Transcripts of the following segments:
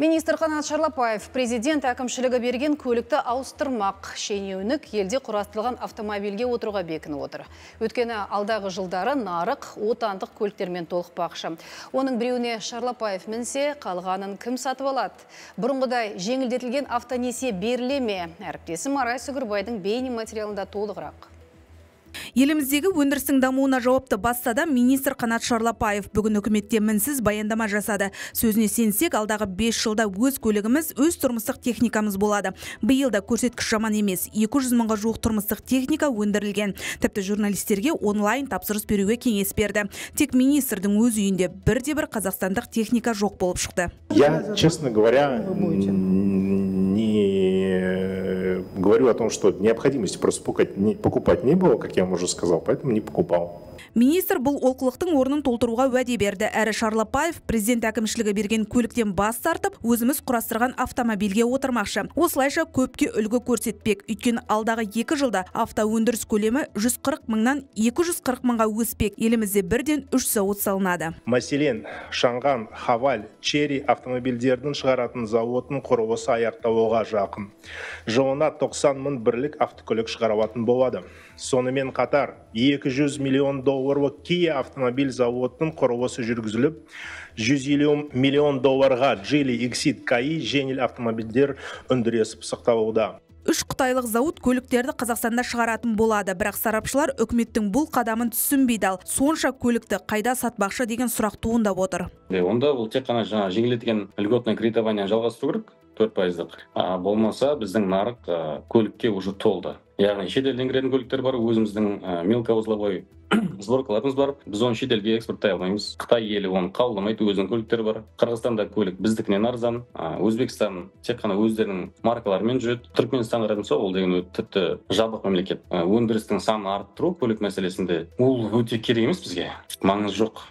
Министр Қанат Шарлапаев президент әкімшілігі берген көлікті ауыстырмақ. шенеуінік елде құрастылған автомобильге отыруға бекіні отыр. Өткені алдағы жылдары нарық отандық көліктермен толықпақшы. Оның біреуіне Шарлапаев мінсе, қалғанын кім сатып алады? Бұрынғыдай жеңілдетілген автонесие берілеме. Әріптесім Арай Сүгірбайдың бейні материалында толығырақ еліміздегі өндірістің дамуына жауапты бас адам министр қанат шарлапаев бүгін үкіметте мінсіз баяндама жасады сөзіне сенсек алдағы 5 жылда өз көлігіміз өз тұрмыстық техникамыз болады биыл да көрсеткіш жаман емес 200 мыңға жуық тұрмыстық техника өндірілген тіпті журналистерге онлайн тапсырыс беруге кеңес берді тек министрдің өз үйінде бірде бір қазақстандық техника жоқ болып шықты я честно говоря говорю о том, что необходимости просто покупать не, было, как я вам уже сказал, поэтому не покупал. министр бұл олқылықтың орнын толтыруға уәде берді әрі шарлапаев президент әкімшілігі берген көліктен бас тартып өзіміз құрастырған автомобильге отырмақшы осылайша көпке үлгі көрсетпек Үйткен алдағы екі жылда автоөндіріс көлемі 140 мыңнан 240 мыңға өспек елімізде бірден үш зауыт салынады мәселен шанған хаваль черри автомобильдердің шығаратын зауытын құрылысы аяқталуға жақын жылына 90 мың бірлік автокөлік шығаратын болады сонымен қатар 200 миллион долларлық кия автомобиль зауытының құрылысы жүргізіліп 150 миллион долларға джили иксид каи жеңіл автомобильдер өндіресіп сақталуда үш қытайлық зауыт көліктерді қазақстанда шығаратын болады бірақ сарапшылар үкіметтің бұл қадамын түсінбейді ал сонша көлікті қайда сатпақшы деген сұрақ туындап отыр онда бұл тек қана жаңағы жеңілдетілген льготный кредитованиені жалғастыру керек төрт пайыздық а болмаса біздің нарық ә, көлікке уже толды яғни шетелден кіретін көліктер бар өзіміздің ә, мелкоузловой сборкаларымыз бар біз оны шетелге экспорттай алмаймыз қытай елі оны қабылдамайды өзінің көліктері бар қырғызстанда көлік біздікінен арзан өзбекстан тек қана өздерінің маркаларымен жүреді түркменстан қарайтын болсақ ол деген тіпті жабық мемлекет өндірістің санын арттыру көлік мәселесінде ол өте керек емес бізге маңызы жоқ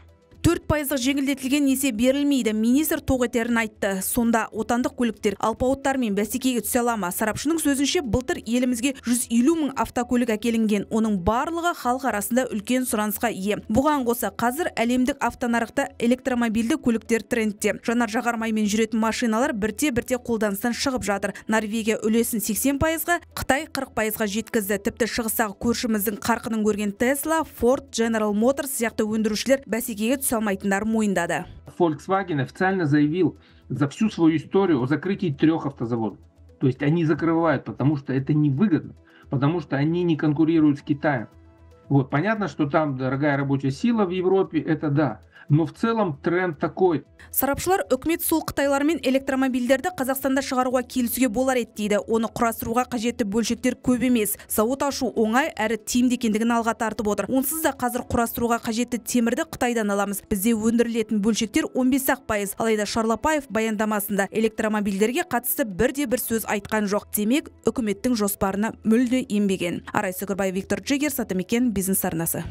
төрт пайыздық жеңілдетілген несие берілмейді министр тоқ етерін айтты сонда отандық көліктер алпауыттармен бәсекеге түсе ала ма сарапшының сөзінше былтыр елімізге 150 мың автокөлік әкелінген оның барлығы халық арасында үлкен сұранысқа ие бұған қоса қазір әлемдік автонарықта электромобильді көліктер трендте жанар жағармаймен жүретін машиналар бірте бірте қолданыстан шығып жатыр норвегия үлесін сексен пайызға қытай қырық пайызға жеткізді тіпті шығыстағы көршіміздің қарқынын көрген тесла форд general моторс сияқты өндірушілер бәсекеге салмайтындар мойындады Volkswagen официально заявил за всю свою историю о закрытии трех автозаводов. То есть они закрывают, потому что это невыгодно, потому что они не конкурируют с Китаем. Вот, понятно, что там дорогая рабочая сила в Европе, это да. но в целом тренд такой сарапшылар үкімет сол қытайлар мен электромобильдерді қазақстанда шығаруға келісуге болар еді оны құрастыруға қажетті бөлшектер көп емес зауыт ашу оңай әрі тиімді екендігін алға тартып отыр онсыз да қазір құрастыруға қажетті темірді қытайдан аламыз бізде өндірілетін бөлшектер 15 ақ пайыз алайда шарлапаев баяндамасында электромобильдерге қатысты бірде бір сөз айтқан жоқ демек үкіметтің жоспарына мүлде енбеген арай сүгірбай виктор джигер сатымекен бизнес арнасы